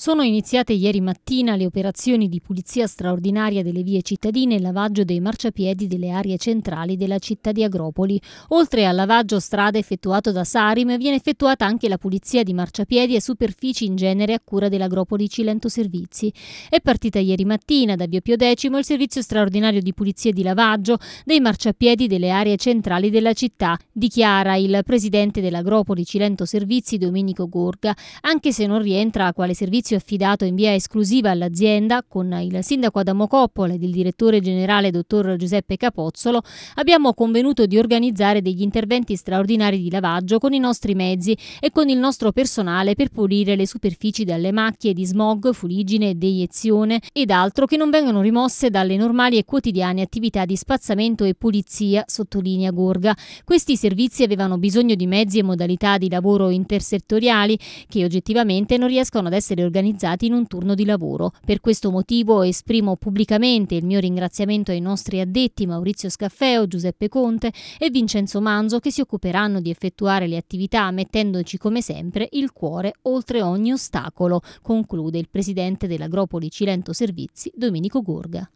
Sono iniziate ieri mattina le operazioni di pulizia straordinaria delle vie cittadine e lavaggio dei marciapiedi delle aree centrali della città di Agropoli. Oltre al lavaggio strada effettuato da Sarim, viene effettuata anche la pulizia di marciapiedi e superfici in genere a cura dell'Agropoli Cilento Servizi. È partita ieri mattina da Bio Pio X il servizio straordinario di pulizia e di lavaggio dei marciapiedi delle aree centrali della città, dichiara il presidente dell'Agropoli Cilento Servizi Domenico Gorga, anche se non rientra a quale servizio servizio affidato in via esclusiva all'azienda, con il sindaco Adamo Coppola ed il direttore generale dottor Giuseppe Capozzolo, abbiamo convenuto di organizzare degli interventi straordinari di lavaggio con i nostri mezzi e con il nostro personale per pulire le superfici dalle macchie di smog, fuligine, deiezione ed altro che non vengono rimosse dalle normali e quotidiane attività di spazzamento e pulizia, sottolinea Gorga. Questi servizi avevano bisogno di mezzi e modalità di lavoro intersettoriali che oggettivamente non riescono ad essere organizzati organizzati in un turno di lavoro. Per questo motivo esprimo pubblicamente il mio ringraziamento ai nostri addetti Maurizio Scaffeo, Giuseppe Conte e Vincenzo Manzo che si occuperanno di effettuare le attività mettendoci come sempre il cuore oltre ogni ostacolo, conclude il presidente dell'Agropoli Cilento Servizi, Domenico Gorga.